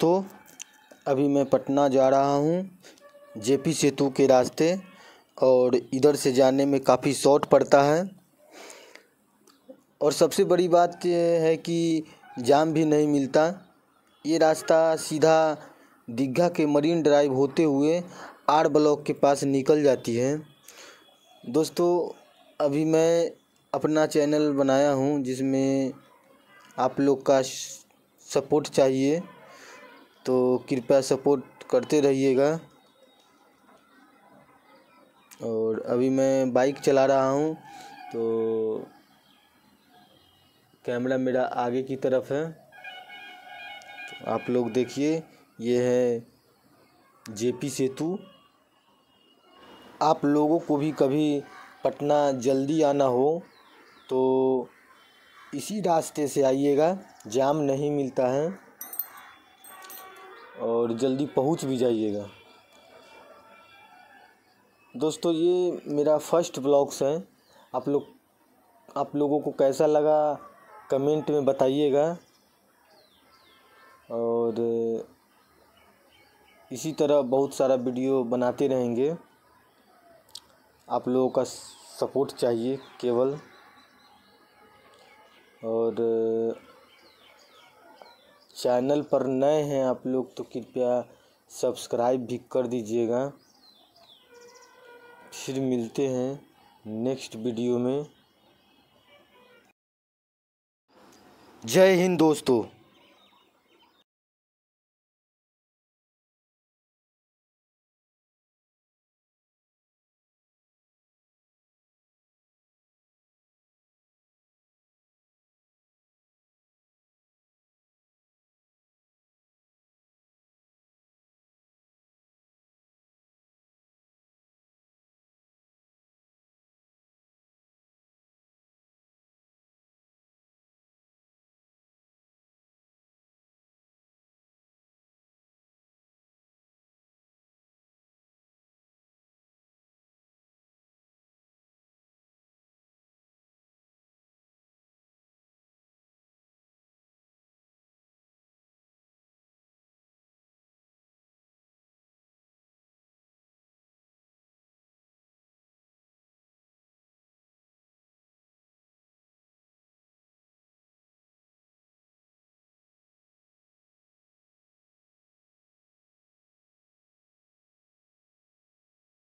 दोस्तों अभी मैं पटना जा रहा हूँ जेपी सेतु के रास्ते और इधर से जाने में काफ़ी शॉर्ट पड़ता है और सबसे बड़ी बात है कि जाम भी नहीं मिलता ये रास्ता सीधा दीघा के मरीन ड्राइव होते हुए आर ब्लॉक के पास निकल जाती है दोस्तों अभी मैं अपना चैनल बनाया हूँ जिसमें आप लोग का सपोर्ट चाहिए तो कृपया सपोर्ट करते रहिएगा और अभी मैं बाइक चला रहा हूँ तो कैमरा मेरा आगे की तरफ है तो आप लोग देखिए ये है जेपी सेतु आप लोगों को भी कभी पटना जल्दी आना हो तो इसी रास्ते से आइएगा जाम नहीं मिलता है और जल्दी पहुंच भी जाइएगा दोस्तों ये मेरा फर्स्ट ब्लॉग्स है आप लोग आप लोगों को कैसा लगा कमेंट में बताइएगा और इसी तरह बहुत सारा वीडियो बनाते रहेंगे आप लोगों का सपोर्ट चाहिए केवल और चैनल पर नए हैं आप लोग तो कृपया सब्सक्राइब भी कर दीजिएगा फिर मिलते हैं नेक्स्ट वीडियो में जय हिंद दोस्तों